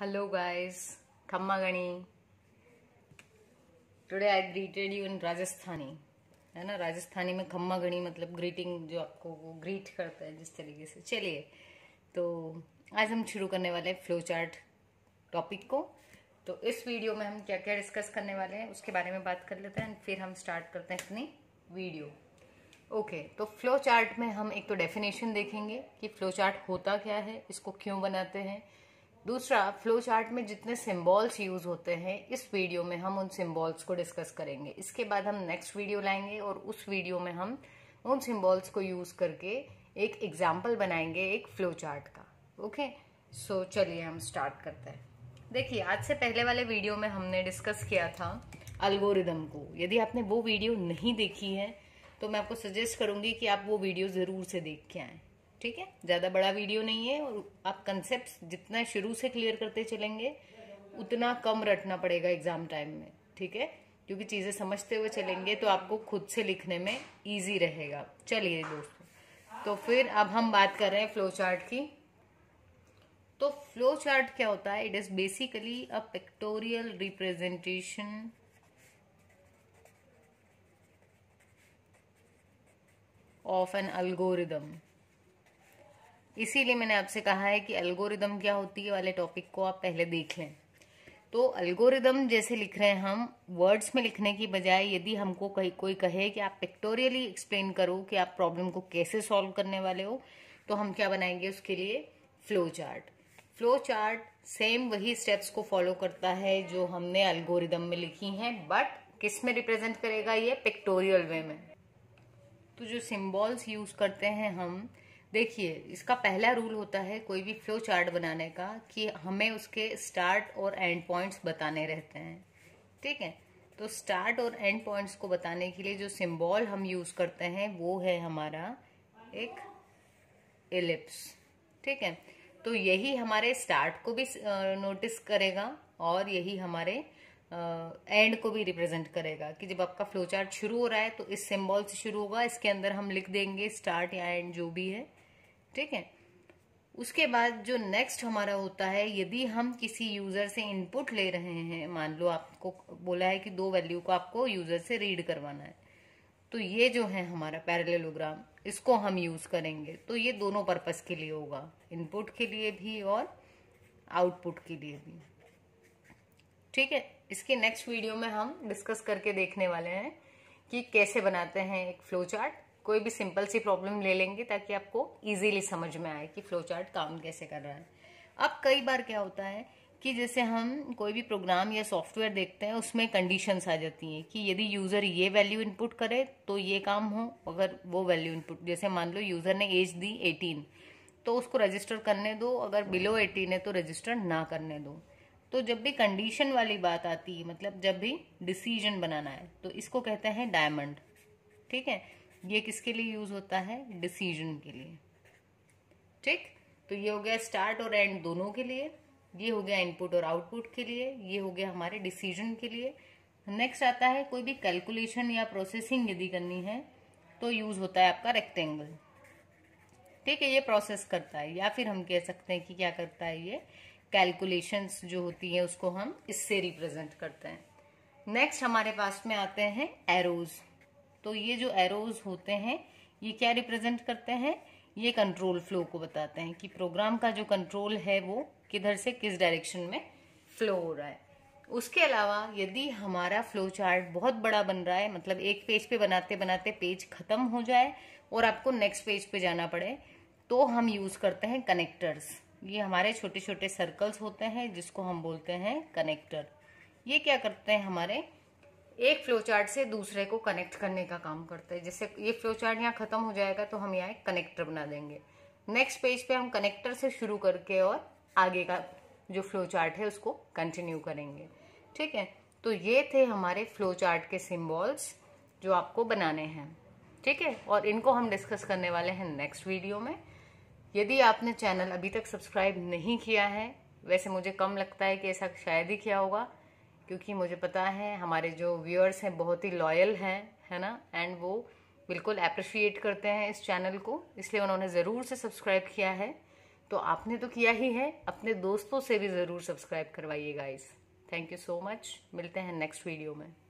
hello guys खम्मा गणी today I greeted you in Rajasthani है ना राजस्थानी में खम्मा गणी मतलब ग्रीटिंग जो आपको वो ग्रीट करता है जिस तरीके से चलिए तो आज हम शुरू करने वाले हैं फ्लो चार्ट टॉपिक को तो इस वीडियो में हम क्या क्या डिस्कस करने वाले हैं उसके बारे में बात कर लेते हैं फिर हम स्टार्ट करते हैं अपनी वीडियो ओके okay, तो फ्लो चार्ट में हम एक तो डेफिनेशन देखेंगे कि फ्लो चार्ट होता क्या है इसको क्यों बनाते हैं दूसरा फ्लो चार्ट में जितने सिम्बॉल्स यूज होते हैं इस वीडियो में हम उन सिम्बॉल्स को डिस्कस करेंगे इसके बाद हम नेक्स्ट वीडियो लाएंगे और उस वीडियो में हम उन सिम्बॉल्स को यूज करके एक एग्जाम्पल बनाएंगे एक फ्लो चार्ट का ओके सो so, चलिए हम स्टार्ट करते हैं देखिए आज से पहले वाले वीडियो में हमने डिस्कस किया था अल्गोरिदम को यदि आपने वो वीडियो नहीं देखी है तो मैं आपको सजेस्ट करूंगी कि आप वो वीडियो ज़रूर से देख के आएँ ठीक है ज़्यादा बड़ा वीडियो नहीं है और आप कंसेप्ट जितना शुरू से क्लियर करते चलेंगे उतना कम रटना पड़ेगा एग्जाम टाइम में ठीक है क्योंकि चीज़ें समझते हुए चलेंगे तो आपको खुद से लिखने में ईजी रहेगा चलिए दोस्तों तो फिर अब हम बात कर रहे हैं फ्लो चार्ट की तो फ्लो चार्ट क्या होता है it is basically a pictorial representation of an algorithm इसीलिए मैंने आपसे कहा है कि अल्गोरिदम क्या होती है वाले टॉपिक को आप पहले देख लें तो अल्गोरिदम जैसे लिख रहे हैं हम वर्ड्स में लिखने की बजाय यदि हमको कहीं कोई कहे कि आप पिक्टोरियली एक्सप्लेन करो कि आप प्रॉब्लम को कैसे सॉल्व करने वाले हो तो हम क्या बनाएंगे उसके लिए flow chart flow chart same वही स्टेप्स को फॉलो करता है जो हमने अल्गोरिदम में लिखी हैं बट किस में रिप्रेजेंट करेगा ये पिक्टोरियल वे में तो जो सिम्बॉल्स यूज करते हैं हम देखिए इसका पहला रूल होता है कोई भी फ्लो चार्ट बनाने का कि हमें उसके स्टार्ट और एंड पॉइंट्स बताने रहते हैं ठीक है तो स्टार्ट और एंड पॉइंट्स को बताने के लिए जो सिंबल हम यूज़ करते हैं वो है हमारा एक एलिप्स ठीक है तो यही हमारे स्टार्ट को भी नोटिस करेगा और यही हमारे एंड को भी रिप्रेजेंट करेगा कि जब आपका फ्लो चार्ट शुरू हो रहा है तो इस सिंबल से शुरू होगा इसके अंदर हम लिख देंगे स्टार्ट या एंड जो भी है ठीक है उसके बाद जो नेक्स्ट हमारा होता है यदि हम किसी यूज़र से इनपुट ले रहे हैं मान लो आपको बोला है कि दो वैल्यू को आपको यूज़र से रीड करवाना है तो ये जो है हमारा पैरेललोग्राम इसको हम यूज़ करेंगे तो ये दोनों पर्पज़ के लिए होगा इनपुट के लिए भी और आउटपुट के लिए भी ठीक है इसके नेक्स्ट वीडियो में हम डिस्कस करके देखने वाले हैं कि कैसे बनाते हैं एक फ्लो चार्ट कोई भी सिंपल सी प्रॉब्लम ले लेंगे ताकि आपको इजीली समझ में आए कि फ्लो चार्ट काम कैसे कर रहा है अब कई बार क्या होता है कि जैसे हम कोई भी प्रोग्राम या सॉफ्टवेयर देखते हैं उसमें कंडीशंस आ जाती हैं कि यदि यूज़र ये वैल्यू इनपुट करे तो ये काम हो अगर वो वैल्यू इनपुट जैसे मान लो यूज़र ने एज दी एटीन तो उसको रजिस्टर करने दो अगर बिलो एटीन है तो रजिस्टर ना करने दो तो जब भी कंडीशन वाली बात आती है मतलब जब भी डिसीजन बनाना है तो इसको कहते हैं डायमंड ठीक है ये किसके लिए यूज होता है डिसीजन के लिए ठीक तो ये हो गया स्टार्ट और एंड दोनों के लिए ये हो गया इनपुट और आउटपुट के लिए ये हो गया हमारे डिसीजन के लिए नेक्स्ट आता है कोई भी कैलकुलेशन या प्रोसेसिंग यदि करनी है तो यूज होता है आपका रेक्टेंगल ठीक है ये प्रोसेस करता है या फिर हम कह सकते हैं कि क्या करता है ये कैलकुलेशंस जो होती है उसको हम इससे रिप्रेजेंट करते हैं नेक्स्ट हमारे पास में आते हैं एरोज़ तो ये जो एरोज होते हैं ये क्या रिप्रेजेंट करते हैं ये कंट्रोल फ्लो को बताते हैं कि प्रोग्राम का जो कंट्रोल है वो किधर से किस डायरेक्शन में फ्लो हो रहा है उसके अलावा यदि हमारा फ्लो चार्ट बहुत बड़ा बन रहा है मतलब एक पेज पे बनाते बनाते पेज खत्म हो जाए और आपको नेक्स्ट पेज पे जाना पड़े तो हम यूज़ करते हैं कनेक्टर्स ये हमारे छोटे छोटे सर्कल्स होते हैं जिसको हम बोलते हैं कनेक्टर ये क्या करते हैं हमारे एक फ्लो चार्ट से दूसरे को कनेक्ट करने का काम करते हैं जैसे ये फ्लो चार्ट यहाँ खत्म हो जाएगा तो हम यहाँ एक कनेक्टर बना देंगे नेक्स्ट पेज पे हम कनेक्टर से शुरू करके और आगे का जो फ्लो चार्ट है उसको कंटिन्यू करेंगे ठीक है तो ये थे हमारे फ्लो चार्ट के सिम्बॉल्स जो आपको बनाने हैं ठीक है और इनको हम डिस्कस करने वाले हैं नेक्स्ट वीडियो में यदि आपने चैनल अभी तक सब्सक्राइब नहीं किया है वैसे मुझे कम लगता है कि ऐसा शायद ही किया होगा क्योंकि मुझे पता है हमारे जो व्यूअर्स हैं बहुत ही लॉयल हैं है ना एंड वो बिल्कुल अप्रिशिएट करते हैं इस चैनल को इसलिए उन्होंने ज़रूर से सब्सक्राइब किया है तो आपने तो किया ही है अपने दोस्तों से भी ज़रूर सब्सक्राइब करवाइए guys thank you so much मिलते हैं नेक्स्ट वीडियो में